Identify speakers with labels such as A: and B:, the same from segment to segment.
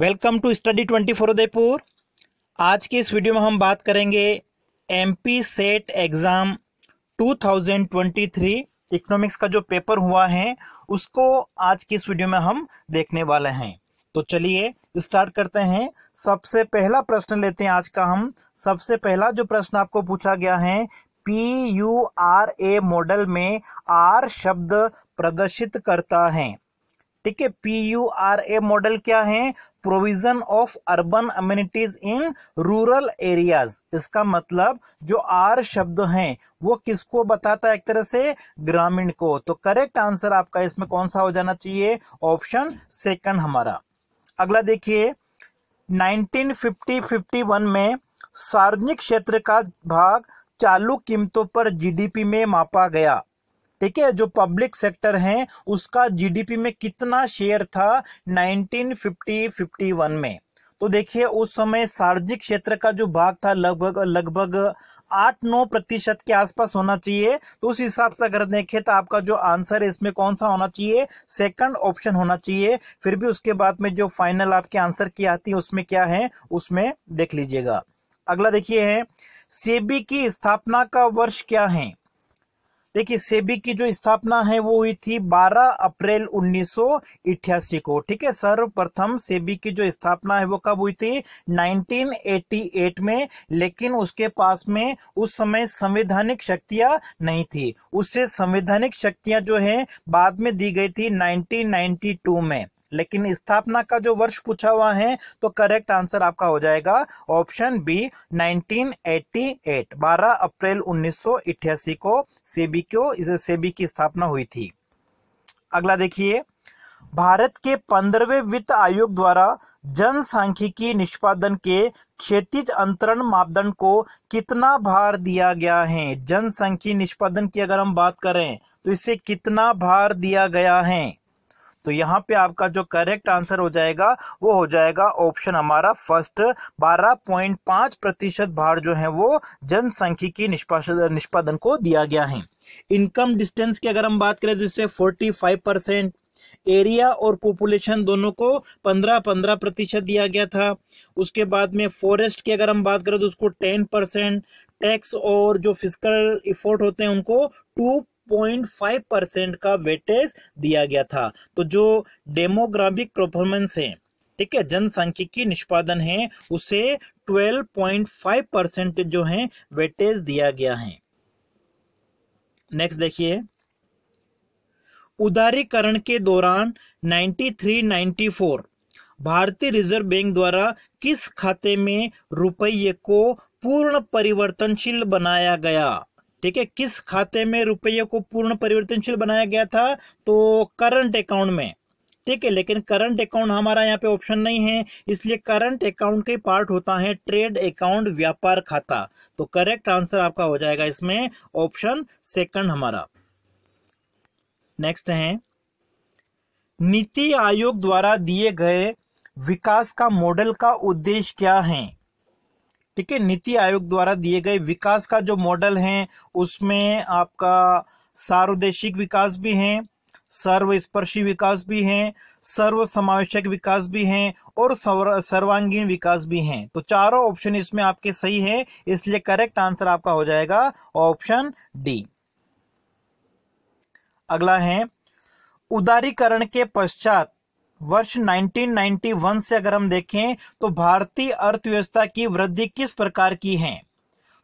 A: welcome to study twenty four Udaipur आज के इस वीडियो में हम बात करेंगे एमपी सेट एग्ज़ाम 2023 इकोनॉमिक्स का जो पेपर हुआ है उसको आज की इस वीडियो में हम देखने वाले हैं तो चलिए स्टार्ट करते हैं सबसे पहला प्रश्न लेते हैं आज का हम सबसे पहला जो प्रश्न आपको पूछा गया है P U R A model में आर शब्द प्रदर्शित करता है ठीक है P U R A model क्या है provision of urban amenities in rural areas इसका मतलब जो आर शब्द हैं वो किसको बताता है एक तरह से ग्रामीण को तो करेक्ट आंसर आपका इसमें कौन सा हो जाना चाहिए ऑप्शन सेकंड हमारा अगला देखिए 1950-51 में सार्वजनिक क्षेत्र का भाग चालू कीमतों पर जीडीपी में मापा गया ठीक है जो पब्लिक सेक्टर है उसका जीडीपी में कितना शेयर था 1950 51 में तो देखिए उस समय सार्वजनिक क्षेत्र का जो भाग था लगभग लगभग आठ नौ प्रतिशत के आसपास होना चाहिए तो उस हिसाब से अगर देखें तो आपका जो आंसर है इसमें कौन सा होना चाहिए सेकंड ऑप्शन होना चाहिए फिर भी उसके बाद में जो फाइनल आपके आंसर की आती है उसमें क्या है उसमें देख लीजिएगा अगला देखिए है सेबी की स्थापना का वर्ष क्या है देखिए सेबी की जो स्थापना है वो हुई थी 12 अप्रैल उन्नीस को ठीक है सर्वप्रथम सेबी की जो स्थापना है वो कब हुई थी 1988 में लेकिन उसके पास में उस समय संवैधानिक शक्तियां नहीं थी उससे संवैधानिक शक्तियां जो है बाद में दी गई थी 1992 में लेकिन स्थापना का जो वर्ष पूछा हुआ है तो करेक्ट आंसर आपका हो जाएगा ऑप्शन बी 1988 12 अप्रैल 1988 को सेबी को इसे सेबी की स्थापना हुई थी अगला देखिए भारत के पंद्रहवें वित्त आयोग द्वारा जनसांख्यिकी निष्पादन के क्षेत्रीय अंतरण मापदंड को कितना भार दिया गया है जनसंख्या निष्पादन की अगर हम बात करें तो इसे कितना भार दिया गया है तो यहाँ पे आपका जो करेक्ट आंसर हो जाएगा वो हो जाएगा ऑप्शन हमारा फर्स्ट 12.5 प्रतिशत भार जो है वो जनसांख्यिकी निष्पादन को दिया गया है इनकम डिस्टेंस की अगर हम बात करें तो इससे 45 परसेंट एरिया और पॉपुलेशन दोनों को 15-15 प्रतिशत दिया गया था उसके बाद में फॉरेस्ट की अगर हम बात करें तो उसको टेन परसेंट टैक्स और जो फिजिकल इफोर्ट होते हैं उनको टू 0.5 परसेंट का वेटेज दिया गया था तो जो डेमोग्राफिक परफॉर्मेंस है ठीक है की निष्पादन है उसे 12.5 परसेंट जो है वेटेज दिया गया है नेक्स्ट देखिए उदारीकरण के दौरान 93-94 भारतीय रिजर्व बैंक द्वारा किस खाते में रुपये को पूर्ण परिवर्तनशील बनाया गया ठीक है किस खाते में रुपये को पूर्ण परिवर्तनशील बनाया गया था तो करंट अकाउंट में ठीक है लेकिन करंट अकाउंट हमारा यहाँ पे ऑप्शन नहीं है इसलिए करंट अकाउंट के पार्ट होता है ट्रेड अकाउंट व्यापार खाता तो करेक्ट आंसर आपका हो जाएगा इसमें ऑप्शन सेकंड हमारा नेक्स्ट है नीति आयोग द्वारा दिए गए विकास का मॉडल का उद्देश्य क्या है ठीक है नीति आयोग द्वारा दिए गए विकास का जो मॉडल है उसमें आपका सार्वदेशिक विकास भी है सर्वस्पर्शी विकास भी है सर्व समावेशक विकास भी है और सर्वांगीण विकास भी है तो चारों ऑप्शन इसमें आपके सही है इसलिए करेक्ट आंसर आपका हो जाएगा ऑप्शन डी अगला है उदारीकरण के पश्चात वर्ष 1991 से अगर हम देखें तो भारतीय अर्थव्यवस्था की वृद्धि किस प्रकार की है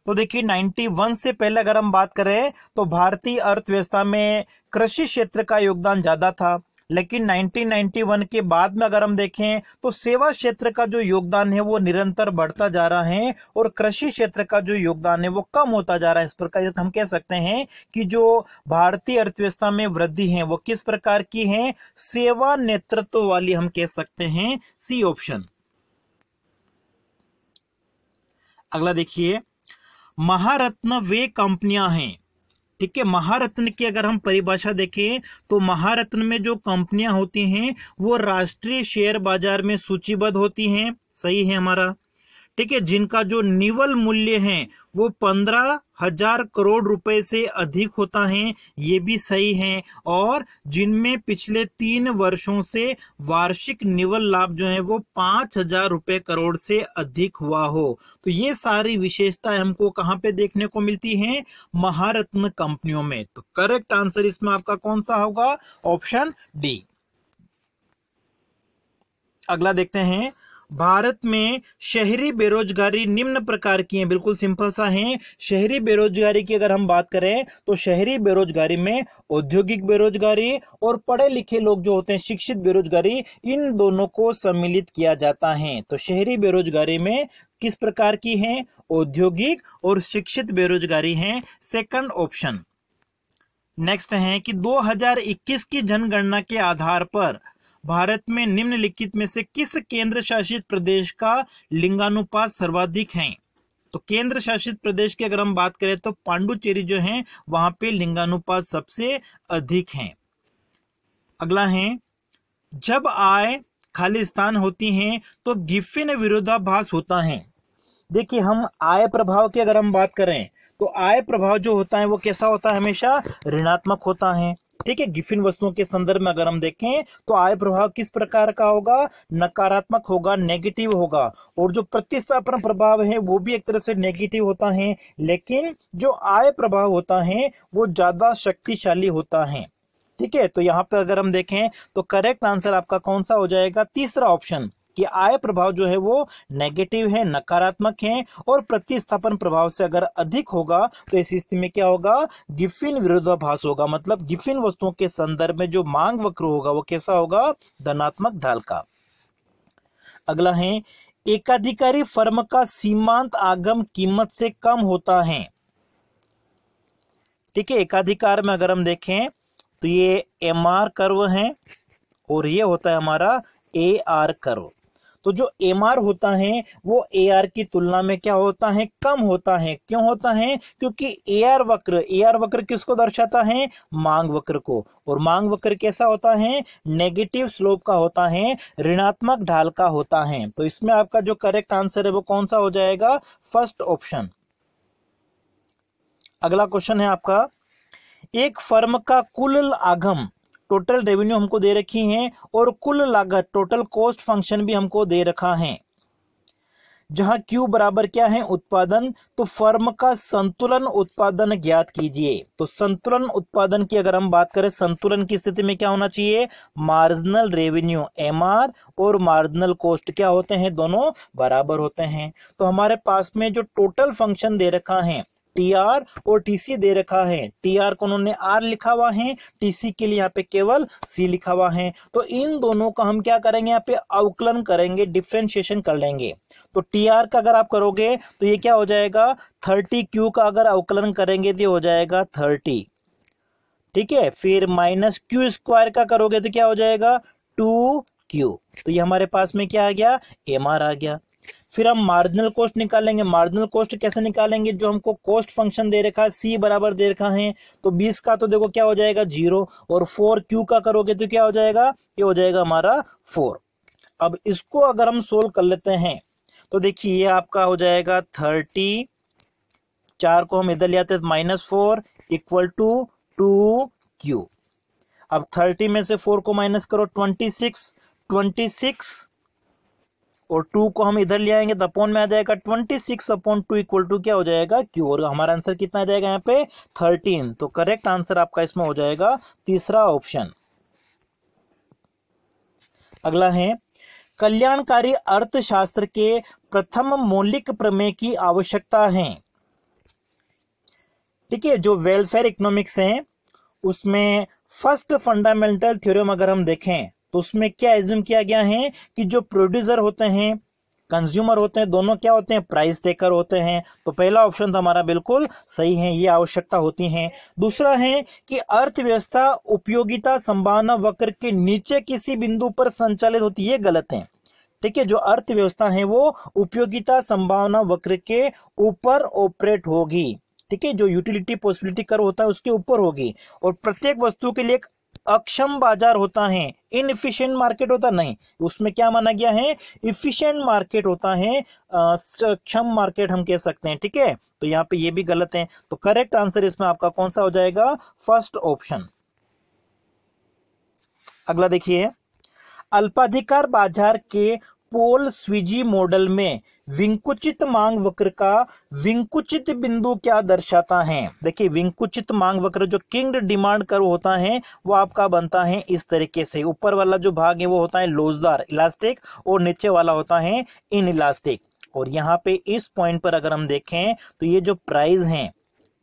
A: तो देखिए 91 से पहले अगर हम बात करें तो भारतीय अर्थव्यवस्था में कृषि क्षेत्र का योगदान ज्यादा था लेकिन 1991 के बाद में अगर हम देखें तो सेवा क्षेत्र का जो योगदान है वो निरंतर बढ़ता जा रहा है और कृषि क्षेत्र का जो योगदान है वो कम होता जा रहा है इस प्रकार हम कह सकते हैं कि जो भारतीय अर्थव्यवस्था में वृद्धि है वो किस प्रकार की है सेवा नेतृत्व वाली हम कह सकते हैं सी ऑप्शन अगला देखिए महारत्न वे कंपनियां हैं ठीक है महारत्न की अगर हम परिभाषा देखें तो महारत्न में जो कंपनियां होती हैं वो राष्ट्रीय शेयर बाजार में सूचीबद्ध होती हैं सही है हमारा ठीक है जिनका जो निवल मूल्य है वो पंद्रह हजार करोड़ रुपए से अधिक होता है ये भी सही है और जिनमें पिछले तीन वर्षों से वार्षिक निवल लाभ जो है वो पांच हजार रुपए करोड़ से अधिक हुआ हो तो ये सारी विशेषता हमको कहाँ पे देखने को मिलती है महारत्न कंपनियों में तो करेक्ट आंसर इसमें आपका कौन सा होगा ऑप्शन डी अगला देखते हैं भारत में शहरी बेरोजगारी निम्न प्रकार की है बिल्कुल सिंपल सा है शहरी बेरोजगारी की अगर हम बात करें तो शहरी बेरोजगारी में औद्योगिक बेरोजगारी और पढ़े लिखे लोग जो होते हैं शिक्षित बेरोजगारी इन दोनों को सम्मिलित किया जाता है तो शहरी बेरोजगारी में किस प्रकार की है औद्योगिक और शिक्षित बेरोजगारी है सेकंड ऑप्शन नेक्स्ट है कि 2021 की जनगणना के आधार पर भारत में निम्नलिखित में से किस केंद्र शासित प्रदेश का लिंगानुपात सर्वाधिक है तो केंद्र शासित प्रदेश की अगर हम बात करें तो पांडुचेरी जो है वहां पे लिंगानुपात सबसे अधिक है अगला है जब आय खालिस्तान होती हैं तो गिफिन विरोधाभास होता है देखिए हम आय प्रभाव की अगर हम बात करें तो आय प्रभाव जो होता है वो कैसा होता है हमेशा ऋणात्मक होता है ठीक है गिफिन वस्तुओं के संदर्भ में अगर हम देखें तो आय प्रभाव किस प्रकार का होगा नकारात्मक होगा नेगेटिव होगा और जो प्रतिस्थापन प्रभाव है वो भी एक तरह से नेगेटिव होता है लेकिन जो आय प्रभाव होता है वो ज्यादा शक्तिशाली होता है ठीक है तो यहाँ पे अगर हम देखें तो करेक्ट आंसर आपका कौन सा हो जाएगा तीसरा ऑप्शन कि आय प्रभाव जो है वो नेगेटिव है नकारात्मक है और प्रतिस्थापन प्रभाव से अगर अधिक होगा तो इस स्थिति में क्या होगा गिफिन विरोधाभास होगा मतलब गिफिन वस्तुओं के संदर्भ में जो मांग वक्र होगा वो कैसा होगा धनात्मक ढाल का अगला है एकाधिकारी फर्म का सीमांत आगम कीमत से कम होता है ठीक है एकाधिकार में अगर हम देखें तो ये एम आर कर्व है और ये होता है हमारा ए आर कर्व तो जो एम होता है वो ए की तुलना में क्या होता है कम होता है क्यों होता है क्योंकि ए वक्र ए वक्र किसको दर्शाता है मांग वक्र को और मांग वक्र कैसा होता है नेगेटिव स्लोप का होता है ऋणात्मक ढाल का होता है तो इसमें आपका जो करेक्ट आंसर है वो कौन सा हो जाएगा फर्स्ट ऑप्शन अगला क्वेश्चन है आपका एक फर्म का कुल आगम टोटल रेवेन्यू हमको दे रखी है और कुल लागत टोटल कॉस्ट फंक्शन भी हमको दे रखा है जहां Q बराबर क्या है उत्पादन तो फर्म का संतुलन उत्पादन ज्ञात कीजिए तो संतुलन उत्पादन की अगर हम बात करें संतुलन की स्थिति में क्या होना चाहिए मार्जिनल रेवेन्यू एम और मार्जिनल कॉस्ट क्या होते हैं दोनों बराबर होते हैं तो हमारे पास में जो टोटल फंक्शन दे रखा है टी आर और टीसी दे रखा है टी आर को उन्होंने आर लिखा हुआ है टीसी के लिए यहाँ पे केवल सी लिखा हुआ है तो इन दोनों का हम क्या करेंगे यहाँ पे अवकलन करेंगे डिफ्रेंशिएशन कर लेंगे तो टी आर का अगर आप करोगे तो ये क्या हो जाएगा थर्टी क्यू का अगर अवकलन करेंगे तो हो जाएगा थर्टी ठीक है फिर माइनस क्यू स्क्वायर का करोगे तो क्या हो जाएगा टू क्यू तो ये हमारे पास में क्या आ गया एम आर आ गया फिर हम मार्जिनल कॉस्ट निकालेंगे मार्जिनल कॉस्ट कैसे निकालेंगे जो हमको कॉस्ट फंक्शन दे रखा है सी बराबर दे रखा है तो बीस का तो देखो क्या हो जाएगा जीरो और फोर क्यू का करोगे तो क्या हो जाएगा ये हो जाएगा हमारा फोर अब इसको अगर हम सोल्व कर लेते हैं तो देखिए ये आपका हो जाएगा थर्टी चार को हम इधर ले आते minus four equal to two Q अब थर्टी में से फोर को माइनस करो ट्वेंटी सिक्स ट्वेंटी सिक्स और टू को हम इधर ले आएंगे तो में आ जाएगा twenty six upon two equal to क्या हो जाएगा क्यू और हमारा आंसर कितना आ जाएगा यहाँ पे थर्टीन तो करेक्ट आंसर आपका इसमें हो जाएगा तीसरा ऑप्शन अगला है कल्याणकारी अर्थशास्त्र के प्रथम मौलिक प्रमेय की आवश्यकता है ठीक है जो वेलफेयर इकोनॉमिक्स है उसमें फर्स्ट फंडामेंटल थ्योरम अगर हम देखें तो उसमें क्या एज्यूम किया गया है कि जो प्रोड्यूसर होते हैं कंज्यूमर होते हैं दोनों क्या होते हैं प्राइस टेकर होते हैं तो पहला ऑप्शन तो हमारा बिल्कुल सही है ये आवश्यकता होती है दूसरा है कि अर्थव्यवस्था उपयोगिता संभावना वक्र के नीचे किसी बिंदु पर संचालित होती है गलत है ठीक है जो अर्थव्यवस्था है वो उपयोगिता संभावना वक्र के ऊपर ऑपरेट होगी ठीक है जो यूटिलिटी पॉसिबिलिटी कर होता है उसके ऊपर होगी और प्रत्येक वस्तु के लिए एक अक्षम बाजार होता है इनफिशियंट मार्केट होता नहीं उसमें क्या माना गया है इफिशियंट मार्केट होता है अक्षम मार्केट हम कह सकते हैं ठीक है तो यहाँ पे ये भी गलत है तो करेक्ट आंसर इसमें आपका कौन सा हो जाएगा फर्स्ट ऑप्शन अगला देखिए अल्पाधिकार बाजार के पोल स्विजी मॉडल में विंकुचित मांग वक्र का विंकुचित बिंदु क्या दर्शाता है देखिए विंकुचित मांग वक्र जो किंग डिमांड कर्व होता है वो आपका बनता है इस तरीके से ऊपर वाला जो भाग है वो होता है लोजदार इलास्टिक और नीचे वाला होता है इन इलास्टिक और यहाँ पे इस पॉइंट पर अगर हम देखें तो ये जो प्राइस है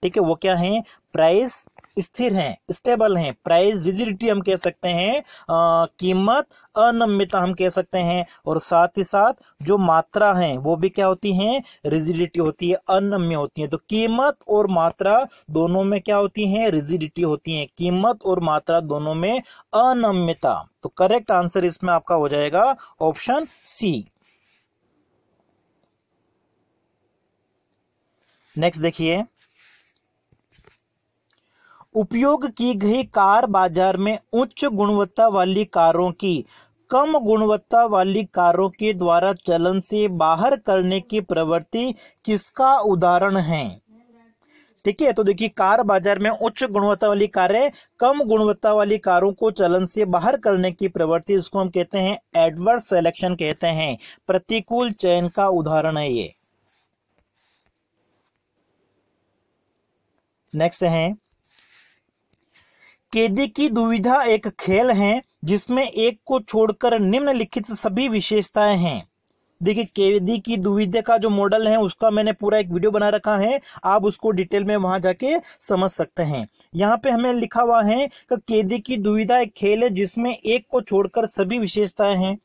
A: ठीक है वो क्या है प्राइस स्थिर हैं स्टेबल हैं प्राइस रिजिडिटी हम कह सकते हैं कीमत अनम्यता हम कह सकते हैं और साथ ही साथ जो मात्रा है वो भी क्या होती है रिजिडिटी होती है अनम्य होती है तो कीमत और मात्रा दोनों में क्या होती है रिजिडिटी होती है कीमत और मात्रा दोनों में अनम्यता तो करेक्ट आंसर इसमें आपका हो जाएगा ऑप्शन सी नेक्स्ट देखिए उपयोग की गई कार बाजार में उच्च गुणवत्ता वाली कारों की कम गुणवत्ता वाली कारों के द्वारा चलन से बाहर करने की प्रवृत्ति किसका उदाहरण है ठीक है तो देखिए कार बाजार में उच्च गुणवत्ता वाली कारें कम गुणवत्ता वाली कारों को चलन से बाहर करने की प्रवृत्ति इसको हम कहते हैं एडवर्स सिलेक्शन कहते हैं प्रतिकूल चयन का उदाहरण है ये नेक्स्ट है केदी की दुविधा एक खेल है जिसमें एक को छोड़कर निम्नलिखित सभी विशेषताएं हैं देखिए केदी की दुविधा का जो मॉडल है उसका मैंने पूरा एक वीडियो बना रखा है आप उसको डिटेल में वहां जाके समझ सकते हैं यहाँ पे हमें लिखा हुआ है कि केदी की दुविधा एक खेल है जिसमें एक को छोड़कर सभी विशेषताएं हैं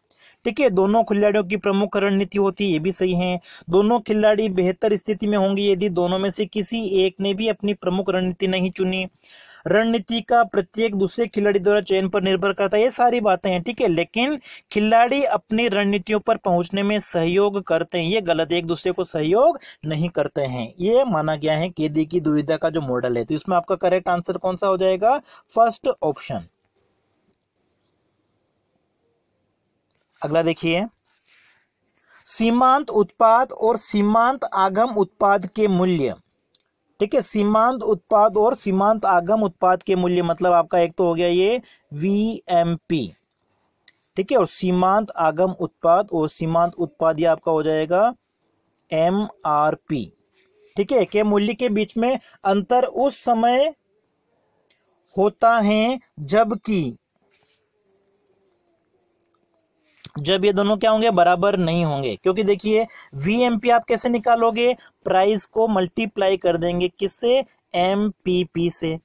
A: ठीक है दोनों खिलाड़ियों की प्रमुख रणनीति होती है ये भी सही है दोनों खिलाड़ी बेहतर स्थिति में होंगे यदि दोनों में से किसी एक ने भी अपनी प्रमुख रणनीति नहीं चुनी रणनीति का प्रत्येक दूसरे खिलाड़ी द्वारा चयन पर निर्भर करता है ये सारी बातें हैं ठीक है लेकिन खिलाड़ी अपनी रणनीतियों पर पहुंचने में सहयोग करते हैं ये गलत एक दूसरे को सहयोग नहीं करते हैं ये माना गया है केदी की दुविधा का जो मॉडल है तो इसमें आपका करेक्ट आंसर कौन सा हो जाएगा फर्स्ट ऑप्शन अगला देखिए सीमांत उत्पाद और सीमांत आगम उत्पाद के मूल्य ठीक है सीमांत उत्पाद और सीमांत आगम उत्पाद के मूल्य मतलब आपका एक तो हो गया ये वी ठीक है और सीमांत आगम उत्पाद और सीमांत उत्पाद ये आपका हो जाएगा एम आर पी ठीक है के मूल्य के बीच में अंतर उस समय होता है जबकि जब ये दोनों क्या होंगे बराबर नहीं होंगे क्योंकि देखिए वी आप कैसे निकालोगे प्राइस को मल्टीप्लाई कर देंगे किससे एम से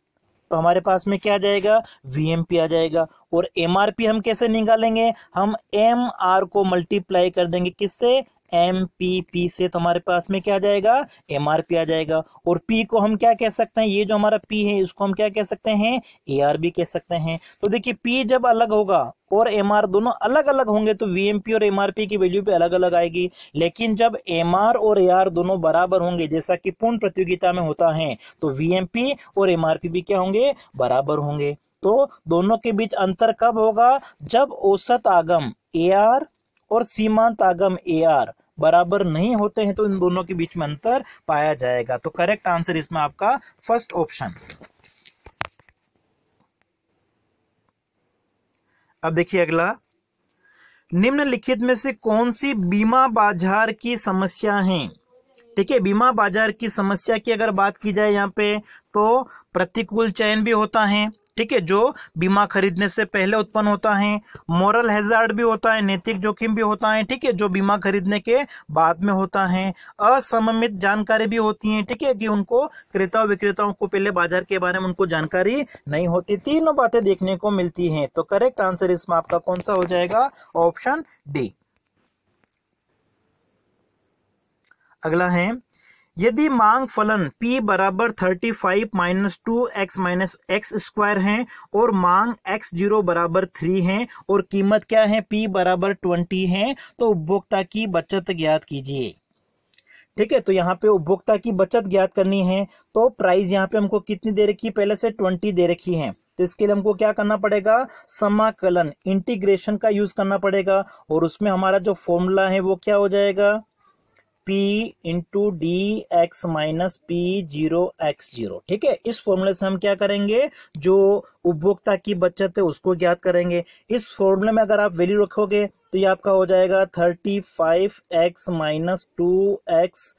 A: तो हमारे पास में क्या आ जाएगा वी आ जाएगा और एम हम कैसे निकालेंगे हम एम को मल्टीप्लाई कर देंगे किससे एम पी पी से तो हमारे पास में क्या आ जाएगा एम आर पी आ जाएगा और पी को हम क्या कह सकते हैं ये जो हमारा पी है इसको हम क्या कह सकते हैं ए आर भी कह सकते हैं तो देखिए पी जब अलग होगा और एम आर दोनों अलग अलग होंगे तो वी एम पी और एम आर पी की वैल्यू पे अलग अलग आएगी लेकिन जब एम आर और ए आर दोनों बराबर होंगे जैसा कि पूर्ण प्रतियोगिता में होता है तो वी एम पी और एम आर पी भी क्या होंगे बराबर होंगे तो दोनों के बीच अंतर कब होगा जब औसत आगम ए आर और सीमांत आगम ए आर बराबर नहीं होते हैं तो इन दोनों के बीच में अंतर पाया जाएगा तो करेक्ट आंसर इसमें आपका फर्स्ट ऑप्शन अब देखिए अगला निम्नलिखित में से कौन सी बीमा बाजार की समस्या है ठीक है बीमा बाजार की समस्या की अगर बात की जाए यहाँ पे तो प्रतिकूल चयन भी होता है ठीक है जो बीमा खरीदने से पहले उत्पन्न होता है मॉरल हैजार्ड भी होता है नैतिक जोखिम भी होता है ठीक है जो बीमा खरीदने के बाद में होता है असममित जानकारी भी होती है ठीक है कि उनको क्रेता विक्रेताओं को पहले बाजार के बारे में उनको जानकारी नहीं होती तीनों बातें देखने को मिलती हैं तो करेक्ट आंसर इसमें आपका कौन सा हो जाएगा ऑप्शन डी अगला है यदि मांग फलन p बराबर thirty five minus two X minus X square है और मांग x जीरो बराबर थ्री है और कीमत क्या है p बराबर ट्वेंटी है तो उपभोक्ता की बचत ज्ञात कीजिए ठीक है तो यहाँ पे उपभोक्ता की बचत ज्ञात करनी है तो प्राइस यहाँ पे हमको कितनी दे रखी है पहले से ट्वेंटी दे रखी है तो इसके लिए हमको क्या करना पड़ेगा समाकलन इंटीग्रेशन का यूज करना पड़ेगा और उसमें हमारा जो फॉर्मूला है वो क्या हो जाएगा P into D X minus P zero X zero ठीक है इस फॉर्मूले से हम क्या करेंगे जो उपभोक्ता की बचत है उसको ज्ञात करेंगे इस फॉर्मूले में अगर आप वैल्यू रखोगे तो ये आपका हो जाएगा thirty five x minus two X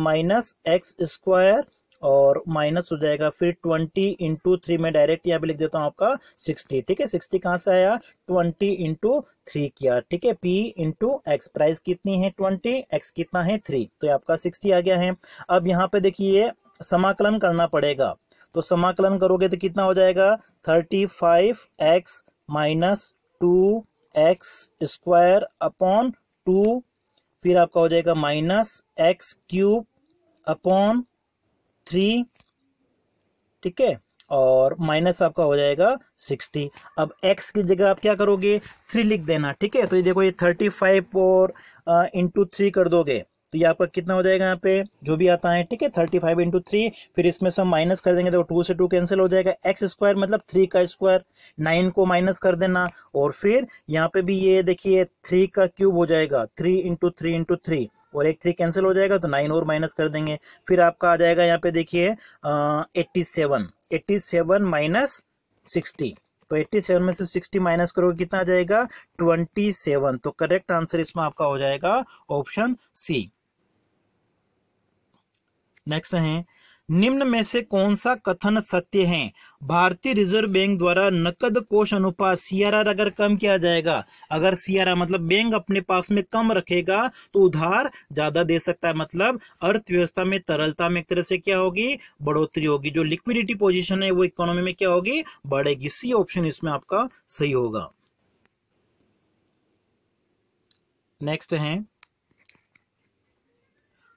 A: minus X square और माइनस हो जाएगा फिर ट्वेंटी इंटू थ्री में डायरेक्ट यहाँ पे लिख देता हूँ आपका सिक्सटी ठीक है सिक्सटी कहाँ से आया ट्वेंटी इंटू थ्री किया ठीक है पी इंटू एक्स प्राइस कितनी है ट्वेंटी एक्स कितना है थ्री तो आपका सिक्सटी आ गया है अब यहाँ पे देखिए समाकलन करना पड़ेगा तो समाकलन करोगे तो कितना हो जाएगा thirty five x minus two x square upon two फिर आपका हो जाएगा minus x cube upon three ठीक है और माइनस आपका हो जाएगा सिक्सटी अब एक्स की जगह आप क्या करोगे थ्री लिख देना ठीक है तो ये देखो ये थर्टी फाइव और इंटू थ्री कर दोगे तो ये आपका कितना हो जाएगा यहाँ पे जो भी आता है ठीक है थर्टी फाइव इंटू थ्री फिर इसमें से माइनस कर देंगे तो टू से टू कैंसिल हो जाएगा एक्स स्क्वायर मतलब थ्री का स्क्वायर नाइन को माइनस कर देना और फिर यहाँ पे भी ये देखिए थ्री का क्यूब हो जाएगा three into three into three और एक थ्री कैंसिल हो जाएगा तो नाइन और माइनस कर देंगे फिर आपका आ जाएगा यहाँ पे देखिए eighty seven eighty seven minus sixty तो 87 में से 60 माइनस करोगे कितना आ जाएगा 27 तो करेक्ट आंसर इसमें आपका हो जाएगा ऑप्शन सी नेक्स्ट है निम्न में से कौन सा कथन सत्य है भारतीय रिजर्व बैंक द्वारा नकद कोष अनुपात सीआरआर अगर कम किया जाएगा अगर सीआरआर मतलब बैंक अपने पास में कम रखेगा तो उधार ज्यादा दे सकता है मतलब अर्थव्यवस्था में तरलता में एक तरह से क्या होगी बढ़ोतरी होगी जो लिक्विडिटी पोजिशन है वो इकोनॉमी में क्या होगी बढ़ेगी सी ऑप्शन इसमें आपका सही होगा नेक्स्ट है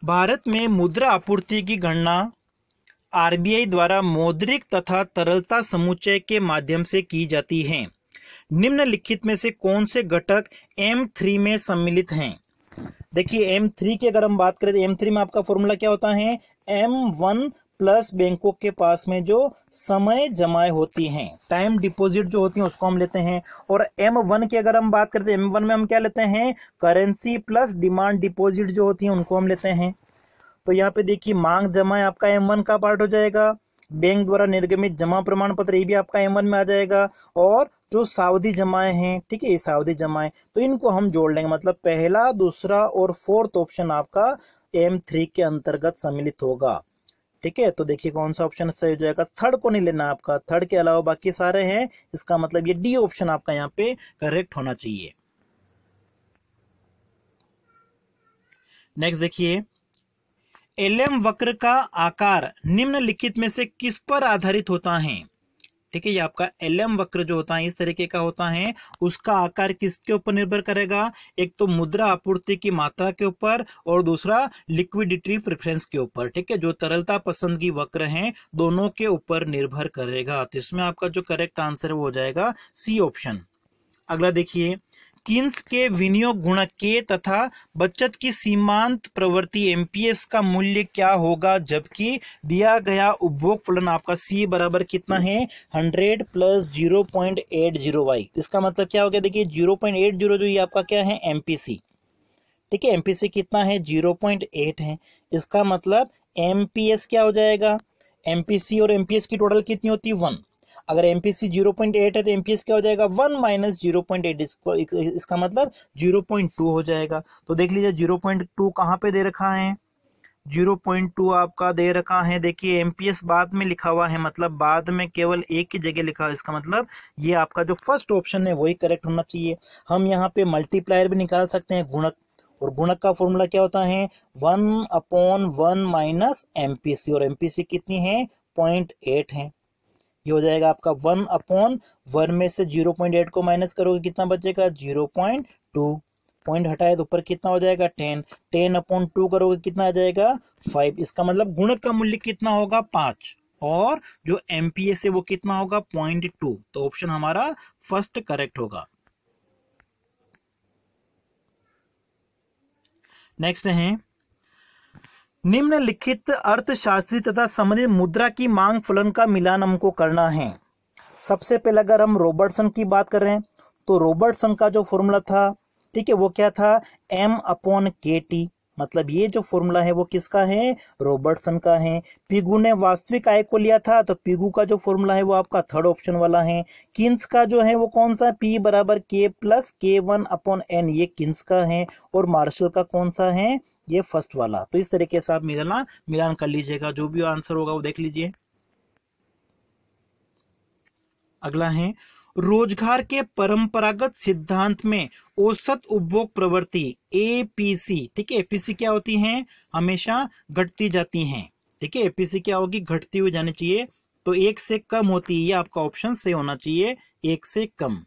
A: भारत में मुद्रा आपूर्ति की गणना आरबीआई द्वारा मौद्रिक तथा तरलता समुच्चय के माध्यम से की जाती है निम्नलिखित में से कौन से घटक एम थ्री में सम्मिलित हैं देखिए एम थ्री की अगर हम बात करें तो एम थ्री में आपका फॉर्मूला क्या होता है एम वन प्लस बैंकों के पास में जो समय जमाए होती हैं टाइम डिपॉजिट जो होती है उसको हम लेते हैं और एम वन की अगर हम बात करें तो एम वन में हम क्या लेते हैं करेंसी प्लस डिमांड डिपॉजिट जो होती है उनको हम लेते हैं तो यहाँ पे देखिए मांग जमा आपका एम वन का पार्ट हो जाएगा बैंक द्वारा निर्गमित जमा प्रमाण पत्र ये भी आपका एम वन में आ जाएगा और जो सावधि जमाएं हैं ठीक है ये सावधि जमाएं तो इनको हम जोड़ लेंगे मतलब पहला दूसरा और फोर्थ ऑप्शन आपका एम थ्री के अंतर्गत सम्मिलित होगा ठीक है तो देखिए कौन सा ऑप्शन सही हो जाएगा थर्ड को नहीं लेना आपका थर्ड के अलावा बाकी सारे हैं इसका मतलब ये डी ऑप्शन आपका यहाँ पे करेक्ट होना चाहिए नेक्स्ट देखिए एलएम वक्र का आकार निम्नलिखित में से किस पर आधारित होता है ठीक है ये आपका एलएम वक्र जो होता है इस तरीके का होता है उसका आकार किसके ऊपर निर्भर करेगा एक तो मुद्रा आपूर्ति की मात्रा के ऊपर और दूसरा लिक्विडिटी प्रेफरेंस के ऊपर ठीक है जो तरलता पसंदगी वक्र है दोनों के ऊपर निर्भर करेगा तो इसमें आपका जो करेक्ट आंसर है वो हो जाएगा सी ऑप्शन अगला देखिए किन्स के विनियोग गुणक के तथा बचत की सीमांत प्रवृत्ति एमपीएस का मूल्य क्या होगा जबकि दिया गया उपभोग फलन आपका सी बराबर कितना है hundred plus zero point eight zero Y इसका मतलब क्या हो गया देखिए जीरो पॉइंट एट जीरो जो ये आपका क्या है एमपीसी ठीक है एमपीसी कितना है जीरो पॉइंट एट है इसका मतलब एमपीएस क्या हो जाएगा एमपीसी और एमपीएस की टोटल कितनी होती है वन अगर M P C zero point eight है तो एम पी एस क्या हो जाएगा one minus zero point eight इसका मतलब जीरो पॉइंट टू हो जाएगा तो देख लीजिए जीरो पॉइंट टू कहाँ पे दे रखा है जीरो पॉइंट टू आपका दे रखा है देखिए एम पी एस बाद में लिखा हुआ है मतलब बाद में केवल एक ही जगह लिखा हुआ इसका मतलब ये आपका जो फर्स्ट ऑप्शन है वही करेक्ट होना चाहिए हम यहाँ पे मल्टीप्लायर भी निकाल सकते हैं गुणक और गुणक का फॉर्मूला क्या होता है one upon one minus M P C और एम पी सी कितनी है पॉइंट एट है ये हो जाएगा आपका वन अपॉन वन में से जीरो पॉइंट एट को माइनस करोगे कितना बचेगा जीरो पॉइंट टू पॉइंट हटाए तो ऊपर कितना हो जाएगा टेन टेन अपॉन टू करोगे कितना आ जाएगा फाइव इसका मतलब गुणक का मूल्य कितना होगा पांच और जो एमपीएस है वो कितना होगा पॉइंट टू तो ऑप्शन हमारा फर्स्ट करेक्ट होगा नेक्स्ट है निम्नलिखित अर्थशास्त्री तथा समृद्ध मुद्रा की मांग फलन का मिलान हमको करना है सबसे पहले अगर हम रॉबर्टसन की बात करें तो रॉबर्टसन का जो फॉर्मूला था ठीक है वो क्या था एम अपॉन के टी मतलब ये जो फॉर्मूला है वो किसका है रॉबर्टसन का है पिगू ने वास्तविक आय को लिया था तो पिगू का जो फॉर्मूला है वो आपका थर्ड ऑप्शन वाला है किन्स का जो है वो कौन सा पी बराबर K plus K one upon N ये किन्स का है और मार्शल का कौन सा है ये फर्स्ट वाला तो इस तरीके से आप मिलाना मिलान कर लीजिएगा जो भी आंसर होगा वो देख लीजिए अगला है रोजगार के परंपरागत सिद्धांत में औसत उपभोग प्रवृत्ति एपीसी ठीक है एपीसी क्या होती है हमेशा घटती जाती हैं ठीक है एपीसी क्या होगी घटती हुई जानी चाहिए तो एक से कम होती है आपका ऑप्शन सही होना चाहिए एक से कम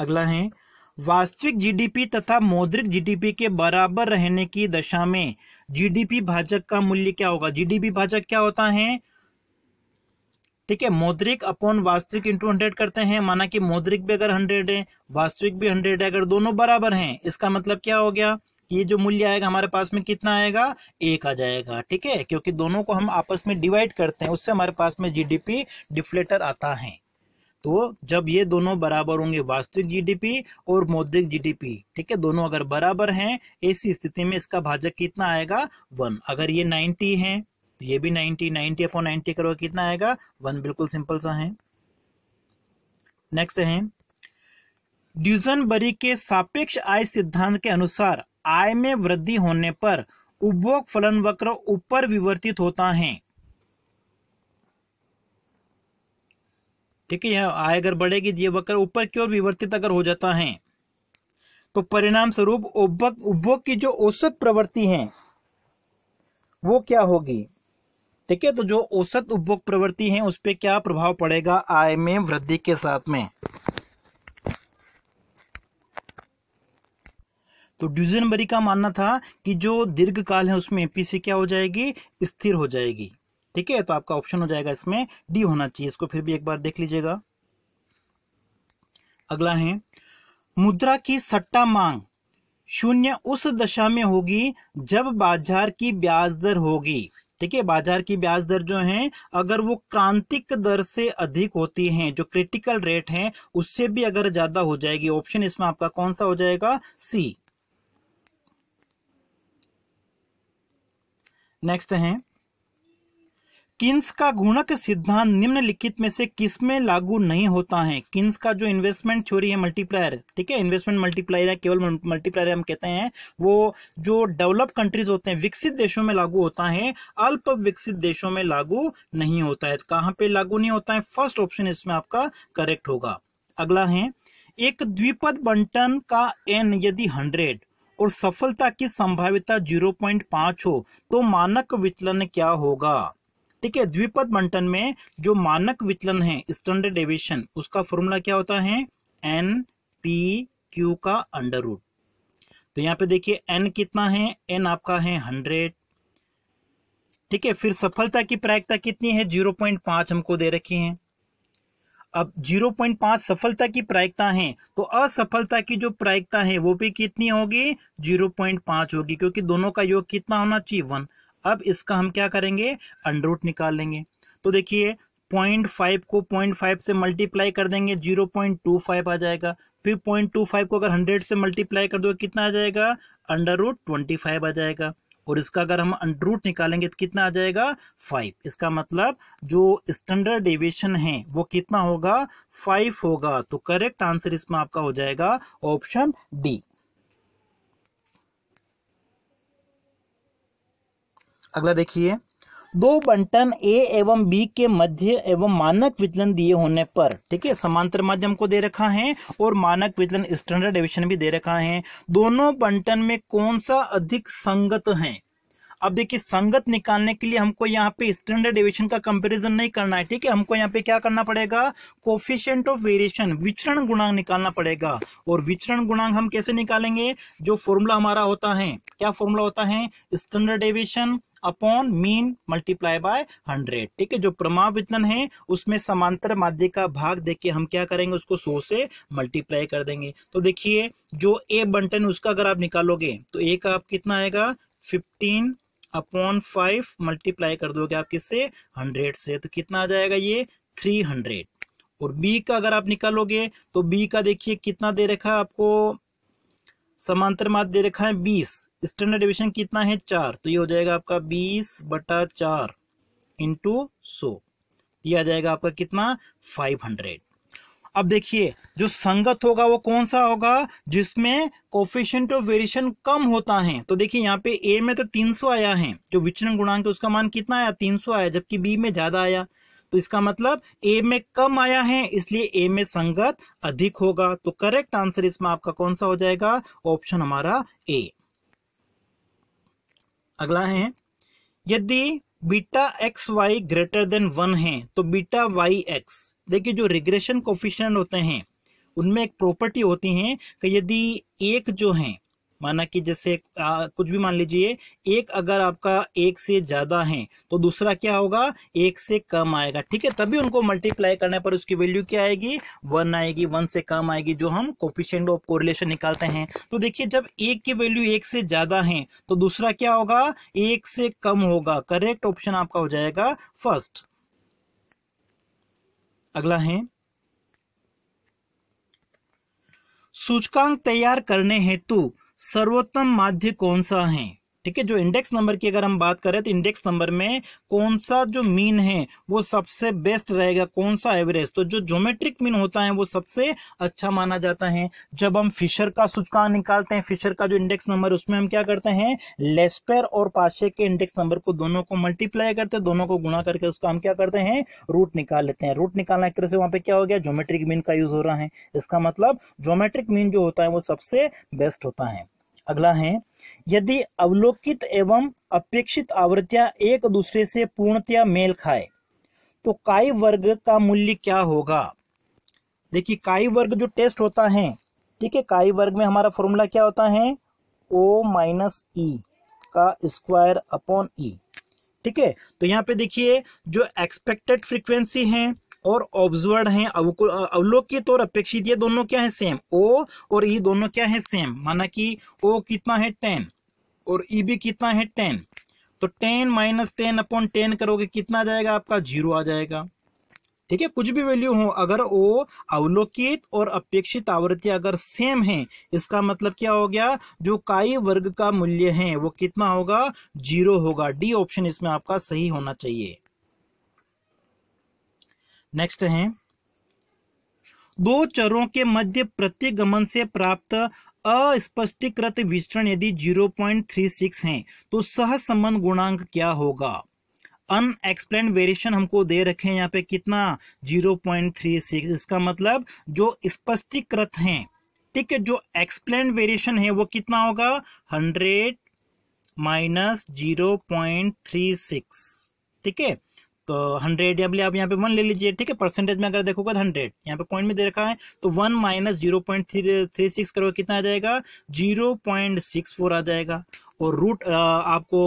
A: अगला है वास्तविक जीडीपी तथा मौद्रिक जीडीपी के बराबर रहने की दशा में जीडीपी भाजक का मूल्य क्या होगा जीडीपी भाजक क्या होता है ठीक है मौद्रिक अपॉन वास्तविक इंटू हंड्रेड करते हैं माना कि मौद्रिक भी अगर हंड्रेड है वास्तविक भी हंड्रेड है अगर दोनों बराबर हैं इसका मतलब क्या हो गया कि ये जो मूल्य आएगा हमारे पास में कितना आएगा एक आ जाएगा ठीक है क्योंकि दोनों को हम आपस में डिवाइड करते हैं उससे हमारे पास में जीडीपी डिफ्लेटर आता है तो जब ये दोनों बराबर होंगे वास्तविक जीडीपी और मौद्रिक जीडीपी ठीक है दोनों अगर बराबर हैं ऐसी स्थिति में इसका भाजक कितना आएगा वन अगर ये नाइन्टी है तो ये भी नाइन्टी नाइन्टी अपॉन नाइन्टी करोगे कितना आएगा वन बिल्कुल सिंपल सा है नेक्स्ट है बरी के सापेक्ष आय सिद्धांत के अनुसार आय में वृद्धि होने पर उपभोग फलन वक्र ऊपर विवर्तित होता है ठीक है यह आय अगर बढ़ेगी ये वक्र ऊपर की ओर विवर्तित अगर हो जाता है तो परिणाम स्वरूप उपभोग उपभोग की जो औसत प्रवृत्ति है वो क्या होगी ठीक है तो जो औसत उपभोग प्रवृत्ति है उस पर क्या प्रभाव पड़ेगा आय में वृद्धि के साथ में तो ड्यूजनबरी का मानना था कि जो दीर्घ काल है उसमें एपीसी क्या हो जाएगी स्थिर हो जाएगी ठीक है तो आपका ऑप्शन हो जाएगा इसमें डी होना चाहिए इसको फिर भी एक बार देख लीजिएगा अगला है मुद्रा की सट्टा मांग शून्य उस दशा में होगी जब बाजार की ब्याज दर होगी ठीक है बाजार की ब्याज दर जो है अगर वो क्रांतिक दर से अधिक होती है जो क्रिटिकल रेट है उससे भी अगर ज्यादा हो जाएगी ऑप्शन इसमें आपका कौन सा हो जाएगा सी नेक्स्ट है किन्स का गुणक सिद्धांत निम्नलिखित में से किसमें लागू नहीं होता है किन्स का जो इन्वेस्टमेंट थ्योरी है मल्टीप्लायर ठीक है इन्वेस्टमेंट मल्टीप्लायर है केवल मल्टीप्लायर हम कहते हैं वो जो डेवलप कंट्रीज होते हैं विकसित देशों में लागू होता है अल्प विकसित देशों में लागू नहीं होता है कहाँ पे लागू नहीं होता है फर्स्ट ऑप्शन इसमें आपका करेक्ट होगा अगला है एक द्विपद बंटन का एन यदि हंड्रेड और सफलता की संभाव्यता पांच हो तो मानक विचलन क्या होगा ठीक है द्विपद बंटन में जो मानक विचलन है स्टैंडर्ड डेविएशन उसका फॉर्मूला क्या होता है एन पी क्यू का अंडर रूट तो यहां पे देखिए एन कितना है एन आपका है हंड्रेड ठीक है फिर सफलता की प्रायिकता कितनी है जीरो पॉइंट पांच हमको दे रखी है अब जीरो पॉइंट पांच सफलता की प्रायिकता है तो असफलता की जो प्रायिकता है वो भी कितनी होगी जीरो पॉइंट पांच होगी क्योंकि दोनों का योग कितना होना चाहिए वन अब इसका हम क्या करेंगे अंडर रूट निकाल लेंगे तो देखिए पॉइंट फाइव को पॉइंट फाइव से मल्टीप्लाई कर देंगे जीरो पॉइंट टू फाइव आ जाएगा फिर पॉइंट टू फाइव को अगर हंड्रेड से मल्टीप्लाई कर दोगे कितना आ जाएगा अंडर रूट ट्वेंटी फाइव आ जाएगा और इसका अगर हम अंडर रूट निकालेंगे तो कितना आ जाएगा फाइव इसका मतलब जो स्टैंडर्ड डेविएशन है वो कितना होगा फाइव होगा तो करेक्ट आंसर इसमें आपका हो जाएगा ऑप्शन डी अगला देखिए दो बंटन ए एवं बी के मध्य एवं मानक विचलन दिए होने पर ठीक है समांतर माध्यम को दे रखा है और मानक विचलन स्टैंडर्ड डिविजन भी दे रखा है दोनों बंटन में कौन सा अधिक संगत है अब देखिए संगत निकालने के लिए हमको यहाँ पे स्टैंडर्ड डेविएशन का कंपेरिजन नहीं करना है ठीक है हमको यहाँ पे क्या करना पड़ेगा कोफिशियंट ऑफ वेरिएशन विचरण गुणांक निकालना पड़ेगा और विचरण गुणांक हम कैसे निकालेंगे जो फॉर्मूला हमारा होता है क्या फॉर्मूला होता है standard deviation upon mean multiply by hundred ठीक है जो प्रमाण वितरण है उसमें समांतर माध्य का भाग देख के हम क्या करेंगे उसको सो से मल्टीप्लाई कर देंगे तो देखिए जो ए बंटन उसका अगर आप निकालोगे तो ए का आप कितना आएगा फिफ्टीन अपॉन फाइव मल्टीप्लाई कर दोगे आप किससे हंड्रेड से तो कितना आ जाएगा ये थ्री हंड्रेड और बी का अगर आप निकालोगे तो बी का देखिए कितना दे रखा है आपको समांतर मात दे रखा है बीस स्टैंडर्ड डिविजन कितना है चार तो ये हो जाएगा आपका बीस बटा चार इंटू सो ये आ जाएगा आपका कितना फाइव हंड्रेड अब देखिए जो संगत होगा वो कौन सा होगा जिसमें कोफिशियंट ऑफ वेरिएशन कम होता है तो देखिए यहाँ पे ए में तो 300 आया है जो विचरण गुणांक उसका मान कितना आया 300 आया जबकि बी में ज्यादा आया तो इसका मतलब ए में कम आया है इसलिए ए में संगत अधिक होगा तो करेक्ट आंसर इसमें आपका कौन सा हो जाएगा ऑप्शन हमारा ए अगला है यदि beta X Y greater than one है तो बीटा वाई एक्स देखिए जो रिग्रेशन कोफिशन होते हैं उनमें एक प्रॉपर्टी होती है कि यदि एक जो है माना कि जैसे आ, कुछ भी मान लीजिए एक अगर आपका एक से ज़्यादा है तो दूसरा क्या होगा एक से कम आएगा ठीक है तभी उनको मल्टीप्लाई करने पर उसकी वैल्यू क्या आएगी वन आएगी वन से कम आएगी जो हम कोफिशेंट ऑफ कोरिलेशन निकालते हैं तो देखिए जब एक की वैल्यू एक से ज़्यादा है तो दूसरा क्या होगा एक से कम होगा करेक्ट ऑप्शन आपका हो जाएगा फर्स्ट अगला है सूचकांक तैयार करने हेतु सर्वोत्तम माध्य कौन सा है ठीक है जो इंडेक्स नंबर की अगर हम बात करें तो इंडेक्स नंबर में कौन सा जो मीन है वो सबसे बेस्ट रहेगा कौन सा एवरेज तो जो ज्योमेट्रिक मीन होता है वो सबसे अच्छा माना जाता है जब हम फिशर का सूचकांक निकालते हैं फिशर का जो इंडेक्स नंबर उसमें हम क्या करते हैं लेस्पेर और पाशे के इंडेक्स नंबर को दोनों को मल्टीप्लाई करते हैं दोनों को गुणा करके उसका हम क्या करते हैं रूट निकाल लेते हैं रूट निकालना एक तरह से वहां पे क्या हो गया ज्योमेट्रिक मीन का यूज हो रहा है इसका मतलब ज्योमेट्रिक मीन जो होता है वो सबसे बेस्ट होता है अगला है यदि अवलोकित एवं अपेक्षित आवृत्तियां एक दूसरे से पूर्णतया मेल खाए तो काई वर्ग का मूल्य क्या होगा देखिए काई वर्ग जो टेस्ट होता है ठीक है काई वर्ग में हमारा फॉर्मूला क्या होता है ओ माइनस ई का स्क्वायर अपॉन ई ठीक है तो यहाँ पे देखिए जो एक्सपेक्टेड फ्रीक्वेंसी है और ऑब्जर्व है अवलोकित और अपेक्षित ये दोनों क्या है सेम ओ और ई e दोनों क्या है सेम माना कि ओ कितना है टेन और ई e भी कितना है टेन तो ten minus ten upon ten करोगे कितना आ जाएगा आपका जीरो आ जाएगा ठीक है कुछ भी वैल्यू हो अगर ओ अवलोकित और अपेक्षित आवृत्ति अगर सेम है इसका मतलब क्या हो गया जो काई वर्ग का मूल्य है वो कितना होगा जीरो होगा डी ऑप्शन इसमें आपका सही होना चाहिए नेक्स्ट है दो चरों के मध्य प्रतिगमन से प्राप्त अस्पष्टीकृत विचरण यदि 0.36 हैं तो सहसंबंध गुणांक क्या होगा अनएक्सप्लेन वेरिएशन हमको दे रखे हैं यहाँ पे कितना 0.36 इसका मतलब जो स्पष्टीकृत हैं ठीक है जो एक्सप्लेन वेरिएशन है वो कितना होगा 100 माइनस जीरो ठीक है तो हंड्रेड या आप यहाँ पे वन ले लीजिए ठीक है परसेंटेज में अगर देखोगे तो हंड्रेड यहाँ पे पॉइंट में दे रखा है तो one minus zero point three three six करोगे कितना आ जाएगा जीरो पॉइंट सिक्स फोर आ जाएगा और रूट आपको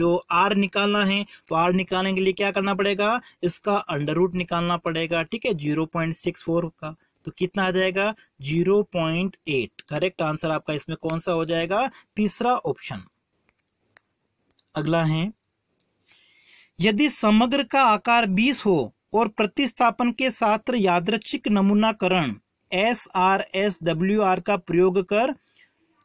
A: जो आर निकालना है तो आर निकालने के लिए क्या करना पड़ेगा इसका अंडर रूट निकालना पड़ेगा ठीक है जीरो पॉइंट सिक्स फोर का तो कितना आ जाएगा zero point eight correct answer आपका इसमें कौन सा हो जाएगा तीसरा ऑप्शन अगला है यदि समग्र का आकार 20 हो और प्रतिस्थापन के साथ यादृच्छिक नमूनाकरण S R S W R का प्रयोग कर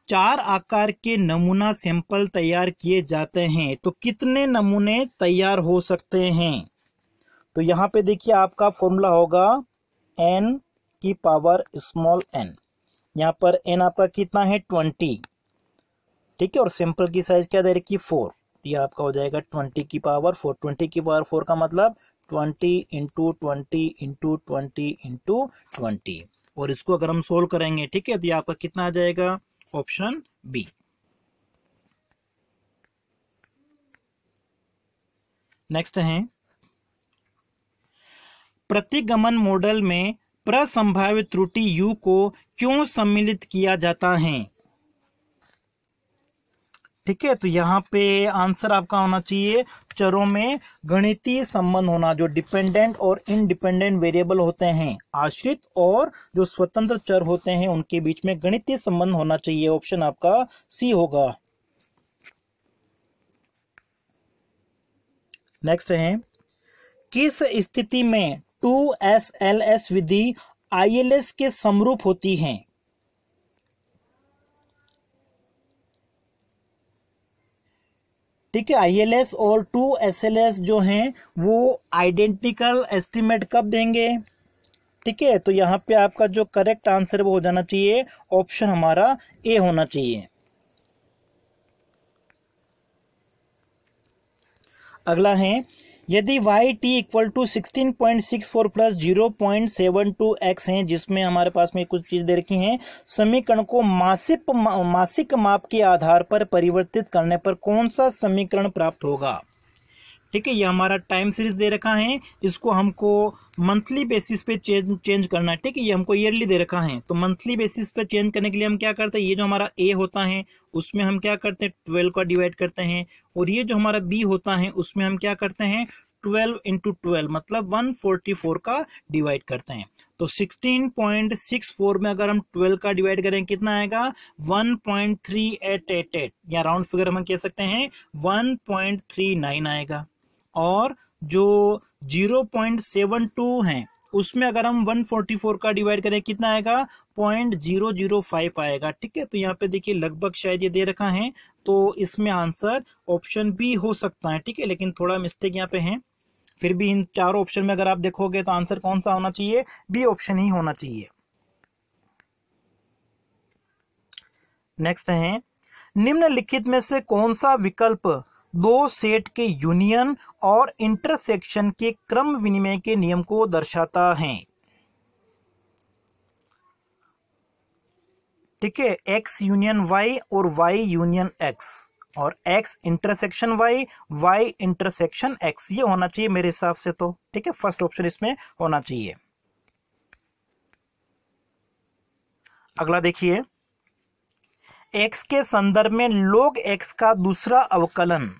A: चार आकार के नमूना सैंपल तैयार किए जाते हैं तो कितने नमूने तैयार हो सकते हैं तो यहाँ पे देखिए आपका फॉर्मूला होगा एन की पावर स्मॉल एन यहाँ पर एन आपका कितना है ट्वेंटी ठीक है और सैंपल की साइज क्या दे रखी फोर ये आपका हो जाएगा ट्वेंटी की पावर फोर ट्वेंटी की पावर फोर का मतलब twenty into twenty into twenty into twenty और इसको अगर हम सोल्व करेंगे ठीक है तो ये आपका कितना आ जाएगा ऑप्शन बी नेक्स्ट है प्रतिगमन मॉडल में प्रसंभावित त्रुटि यू को क्यों सम्मिलित किया जाता है ठीक है तो यहाँ पे आंसर आपका होना चाहिए चरों में गणितीय संबंध होना जो डिपेंडेंट और इनडिपेंडेंट वेरिएबल होते हैं आश्रित और जो स्वतंत्र चर होते हैं उनके बीच में गणितीय संबंध होना चाहिए ऑप्शन आपका सी होगा नेक्स्ट है किस स्थिति में टू एस एल एस विधि आई एल एस के समरूप होती है ठीक है एस और टू एस जो हैं वो आइडेंटिकल एस्टिमेट कब देंगे ठीक है तो यहाँ पे आपका जो करेक्ट आंसर वो हो जाना चाहिए ऑप्शन हमारा ए होना चाहिए अगला है यदि Y T equal to sixteen point six four plus zero point seven two X है जिसमें हमारे पास में कुछ चीज़ दे रखी है समीकरण को मासिक मासिक माप के आधार पर परिवर्तित करने पर कौन सा समीकरण प्राप्त होगा ठीक है ये हमारा टाइम सीरीज दे रखा है इसको हमको मंथली बेसिस पे चेंज चेंज करना है ठीक है ये हमको ईयरली दे रखा है तो मंथली बेसिस पे चेंज करने के लिए हम क्या करते हैं ये जो हमारा ए होता है उसमें हम क्या करते हैं ट्वेल्व का डिवाइड करते हैं और ये जो हमारा बी होता है उसमें हम क्या करते हैं ट्वेल्व इंटू ट्वेल्व मतलब वन फोर्टी फोर का डिवाइड करते हैं तो सिक्सटीन पॉइंट सिक्स फोर में अगर हम ट्वेल्व का डिवाइड करें कितना आएगा one point three eight eight eight या राउंड फिगर हम कह सकते हैं वन पॉइंट थ्री नाइन आएगा और जो 0.72 हैं उसमें अगर हम 144 का डिवाइड करें कितना आएगा पॉइंट जीरो जीरो फाइव आएगा ठीक है तो यहाँ पे देखिए लगभग शायद ये दे रखा है तो इसमें आंसर ऑप्शन बी हो सकता है ठीक है लेकिन थोड़ा मिस्टेक यहाँ पे है फिर भी इन चारों ऑप्शन में अगर आप देखोगे तो आंसर कौन सा होना चाहिए बी ऑप्शन ही होना चाहिए नेक्स्ट है निम्नलिखित में से कौन सा विकल्प दो सेट के यूनियन और इंटरसेक्शन के क्रम विनिमय के नियम को दर्शाता है ठीक है एक्स यूनियन वाई और वाई यूनियन एक्स और x intersection y, y intersection x ये होना चाहिए मेरे हिसाब से तो ठीक है फर्स्ट ऑप्शन इसमें होना चाहिए अगला देखिए x के संदर्भ में लोग x का दूसरा अवकलन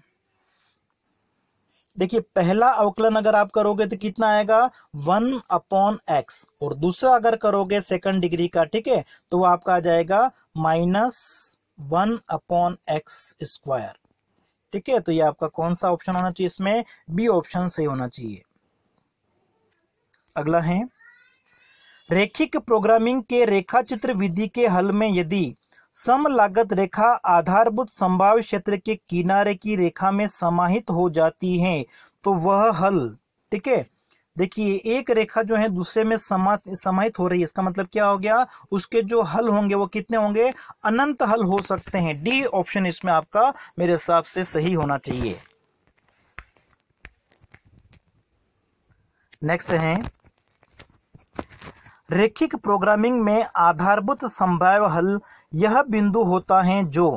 A: देखिए पहला अवकलन अगर आप करोगे तो कितना आएगा वन अपॉन एक्स और दूसरा अगर करोगे सेकंड डिग्री का ठीक है तो आपका आ जाएगा minus one upon X square ठीक है तो ये आपका कौन सा ऑप्शन होना चाहिए इसमें बी ऑप्शन सही होना चाहिए अगला है रेखिक प्रोग्रामिंग के रेखा चित्र विधि के हल में यदि सम लागत रेखा आधारभूत संभाव्य क्षेत्र के किनारे की रेखा में समाहित हो जाती है तो वह हल ठीक है देखिए एक रेखा जो है दूसरे में समा समाहित हो रही है इसका मतलब क्या हो गया उसके जो हल होंगे वो कितने होंगे अनंत हल हो सकते हैं डी ऑप्शन इसमें आपका मेरे हिसाब से सही होना चाहिए नेक्स्ट है रेखिक प्रोग्रामिंग में आधारभूत संभाव्य हल यह बिंदु होता है जो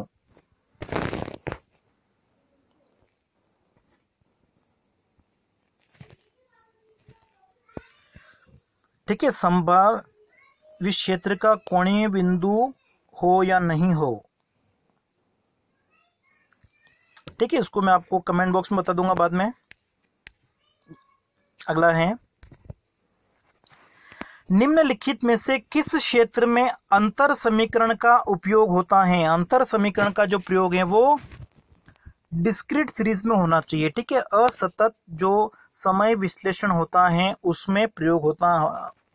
A: ठीक है संभाव क्षेत्र का कोणीय बिंदु हो या नहीं हो ठीक है इसको मैं आपको कमेंट बॉक्स में बता दूंगा बाद में अगला है निम्नलिखित में से किस क्षेत्र में अंतर समीकरण का उपयोग होता है अंतर समीकरण का जो प्रयोग है वो डिस्क्रिट सीरीज में होना चाहिए ठीक है असतत जो समय विश्लेषण होता है उसमें प्रयोग होता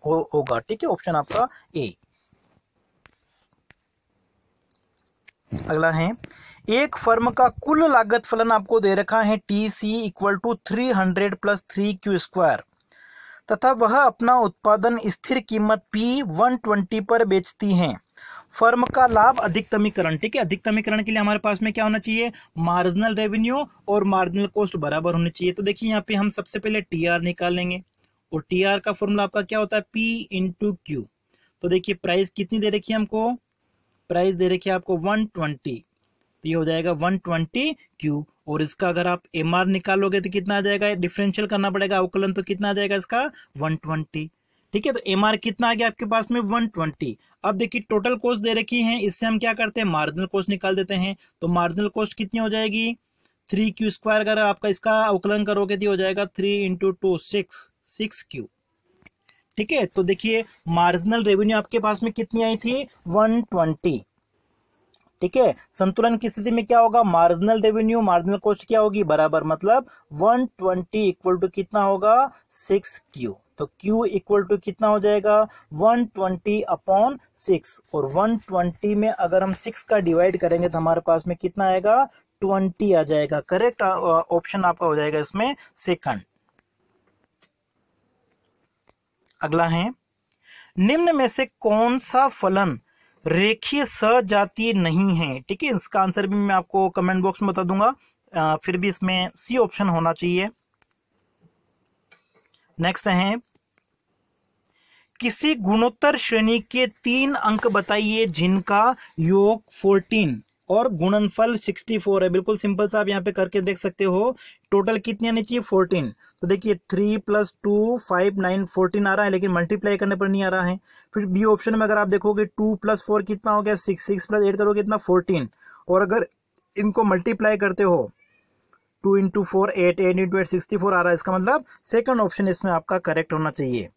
A: हो, होगा ठीक है ऑप्शन आपका ए अगला है एक फर्म का कुल लागत फलन आपको दे रखा है T C equal to three hundred plus three Q square तथा वह अपना उत्पादन स्थिर कीमत पी वन ट्वेंटी पर बेचती हैं फर्म का लाभ अधिकतमीकरण ठीक है अधिकतमीकरण के लिए हमारे पास में क्या होना चाहिए मार्जिनल रेवेन्यू और मार्जिनल कॉस्ट बराबर होने चाहिए तो देखिए यहाँ पे हम सबसे पहले टी आर निकालेंगे और टी आर का फॉर्मूला आपका क्या होता है पी इंटू क्यू तो देखिए प्राइस कितनी दे रखी है हमको प्राइस दे रखी है आपको वन ट्वेंटी तो ये हो जाएगा वन ट्वेंटी क्यू और इसका अगर आप एम आर निकालोगे तो कितना आ जाएगा डिफरेंशियल करना पड़ेगा अवकलन तो कितना आ जाएगा इसका वन ट्वेंटी ठीक है तो एम आर कितना आ गया आपके पास में वन ट्वेंटी अब देखिए टोटल कोस्ट दे रखी है इससे हम क्या करते हैं मार्जिनल कोस्ट निकाल देते हैं तो मार्जिनल कोस्ट कितनी हो जाएगी थ्री क्यू स्क्वायर अगर आपका इसका अवकलन करोगे तो हो जाएगा three into two six six Q ठीक है तो देखिए मार्जिनल रेवेन्यू आपके पास में कितनी आई थी वन ट्वेंटी ठीक है संतुलन की स्थिति में क्या होगा मार्जिनल रेवेन्यू मार्जिनल कॉस्ट क्या होगी बराबर मतलब 120 ट्वेंटी इक्वल टू कितना होगा सिक्स क्यू तो Q इक्वल टू कितना हो जाएगा 120 ट्वेंटी अपॉन सिक्स और 120 में अगर हम 6 का डिवाइड करेंगे तो हमारे पास में कितना आएगा 20 आ जाएगा करेक्ट ऑप्शन आपका हो जाएगा इसमें सेकंड अगला है निम्न में से कौन सा फलन रेखीय सजातीय नहीं है ठीक है इसका आंसर भी मैं आपको कमेंट बॉक्स में बता दूंगा आ, फिर भी इसमें सी ऑप्शन होना चाहिए नेक्स्ट है किसी गुणोत्तर श्रेणी के तीन अंक बताइए जिनका योग 14 और गुणनफल 64 है बिल्कुल सिंपल सा आप यहाँ पे करके देख सकते हो टोटल कितनी आनी चाहिए 14 तो देखिए 3 plus two five nine fourteen आ रहा है लेकिन मल्टीप्लाई करने पर नहीं आ रहा है फिर बी ऑप्शन में अगर आप देखोगे 2 प्लस फोर कितना हो गया 6 6 प्लस एट करोगे कितना 14 और अगर इनको मल्टीप्लाई करते हो two into four eight eight into eight sixty four आ रहा है इसका मतलब सेकंड ऑप्शन इसमें आपका करेक्ट होना चाहिए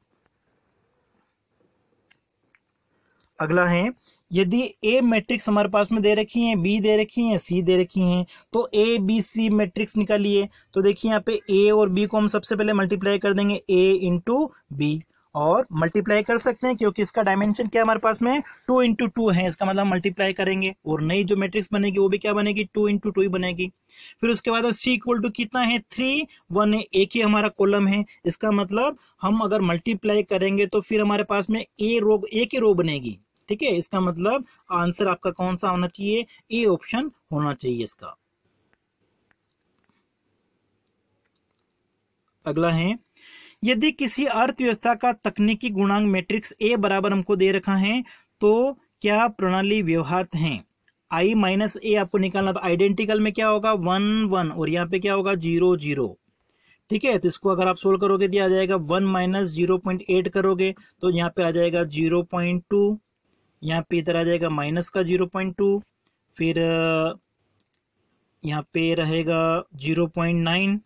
A: अगला है यदि ए मैट्रिक्स हमारे पास में दे रखी है बी दे रखी है सी दे रखी है तो ए बी सी मैट्रिक्स निकालिए तो देखिए यहाँ पे ए और बी को हम सबसे पहले मल्टीप्लाई कर देंगे ए इंटू बी और मल्टीप्लाई कर सकते हैं क्योंकि इसका डायमेंशन क्या हमारे पास में टू इंटू टू है इसका मतलब मल्टीप्लाई करेंगे और नई जो मैट्रिक्स बनेगी वो भी क्या बनेगी टू इंटू टू ही बनेगी फिर उसके बाद सी इक्वल टू कितना है थ्री वन एक ही हमारा कॉलम है इसका मतलब हम अगर मल्टीप्लाई करेंगे तो फिर हमारे पास में ए रो एक ही रो बनेगी ठीक है इसका मतलब आंसर आपका कौन सा होना चाहिए ए ऑप्शन होना चाहिए इसका अगला है यदि किसी अर्थव्यवस्था का तकनीकी गुणांक मैट्रिक्स ए बराबर हमको दे रखा है तो क्या प्रणाली व्यवहार है आई माइनस ए आपको निकालना था आइडेंटिकल में क्या होगा वन वन और यहाँ पे क्या होगा जीरो जीरो ठीक है तो इसको अगर आप सोल्व करोगे तो आ जाएगा one minus zero point eight करोगे तो यहाँ पे आ जाएगा जीरो पॉइंट टू यहाँ पे इधर आ जाएगा माइनस का जीरो पॉइंट टू फिर यहाँ पे रहेगा जीरो पॉइंट नाइन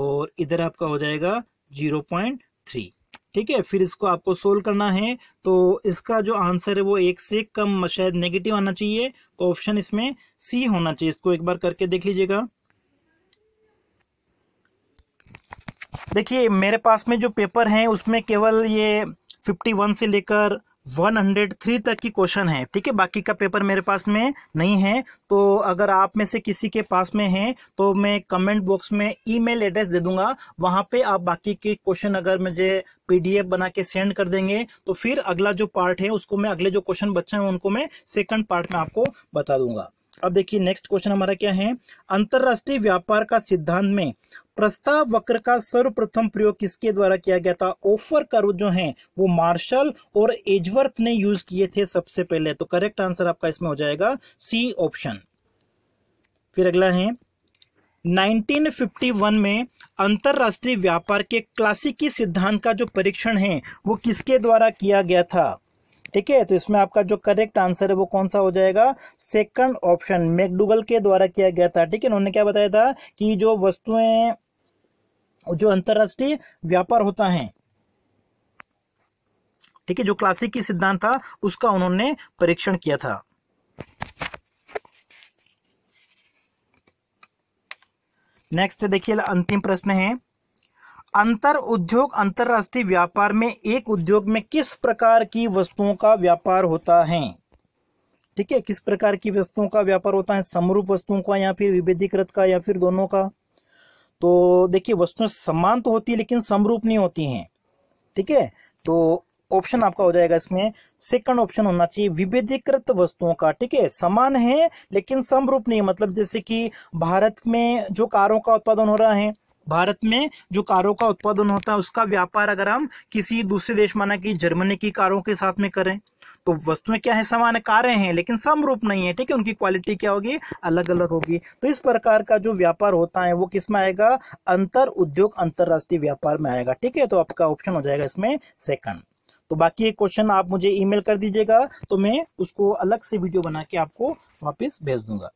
A: और इधर आपका हो जाएगा जीरो पॉइंट थ्री ठीक है फिर इसको आपको सोल्व करना है तो इसका जो आंसर है वो एक से कम शायद नेगेटिव आना चाहिए तो ऑप्शन इसमें सी होना चाहिए इसको एक बार करके देख लीजिएगा देखिए मेरे पास में जो पेपर हैं उसमें केवल ये 51 से लेकर 103 तक की क्वेश्चन है ठीक है बाकी का पेपर मेरे पास में नहीं है तो अगर आप में से किसी के पास में है तो मैं कमेंट बॉक्स में ईमेल एड्रेस दे दूंगा वहां पे आप बाकी के क्वेश्चन अगर मुझे पीडीएफ बना के सेंड कर देंगे तो फिर अगला जो पार्ट है उसको मैं अगले जो क्वेश्चन बच्चे हैं उनको मैं सेकंड पार्ट में आपको बता दूंगा अब देखिए नेक्स्ट क्वेश्चन हमारा क्या है अंतर्राष्ट्रीय व्यापार का सिद्धांत में प्रस्ताव वक्र का सर्वप्रथम प्रयोग किसके द्वारा किया गया था ऑफर कर्व जो है वो मार्शल और एजवर्थ ने यूज किए थे सबसे पहले तो करेक्ट आंसर आपका इसमें हो जाएगा सी ऑप्शन फिर अगला है 1951 में अंतरराष्ट्रीय व्यापार के क्लासिकी सिद्धांत का जो परीक्षण है वो किसके द्वारा किया गया था ठीक है तो इसमें आपका जो करेक्ट आंसर है वो कौन सा हो जाएगा सेकंड ऑप्शन मैकडूगल के द्वारा किया गया था ठीक है उन्होंने क्या बताया था कि जो वस्तुएं जो अंतरराष्ट्रीय व्यापार होता है ठीक है जो क्लासिक की सिद्धांत था उसका उन्होंने परीक्षण किया था नेक्स्ट देखिए अंतिम प्रश्न है अंतर उद्योग अंतरराष्ट्रीय व्यापार में एक उद्योग में किस प्रकार की वस्तुओं का व्यापार होता है ठीक है किस प्रकार की वस्तुओं का व्यापार होता है समरूप वस्तुओं का या फिर विभेदीकृत का या फिर दोनों का तो देखिए वस्तुएं समान तो होती है लेकिन समरूप नहीं होती हैं ठीक है तो ऑप्शन आपका हो जाएगा इसमें सेकंड ऑप्शन होना चाहिए विभेदीकृत वस्तुओं का ठीक है समान है लेकिन समरूप नहीं मतलब जैसे कि भारत में जो कारों का उत्पादन हो रहा है भारत में जो कारों का उत्पादन होता है उसका व्यापार अगर हम किसी दूसरे देश माना कि जर्मनी की कारों के साथ में करें तो वस्तुएं क्या है समान कार्य हैं लेकिन समरूप नहीं है ठीक है उनकी क्वालिटी क्या होगी अलग अलग होगी तो इस प्रकार का जो व्यापार होता है वो किस में आएगा अंतर उद्योग अंतरराष्ट्रीय व्यापार में आएगा ठीक है तो आपका ऑप्शन हो जाएगा इसमें सेकंड तो बाकी एक क्वेश्चन आप मुझे ईमेल कर दीजिएगा तो मैं उसको अलग से वीडियो बना के आपको वापस भेज दूंगा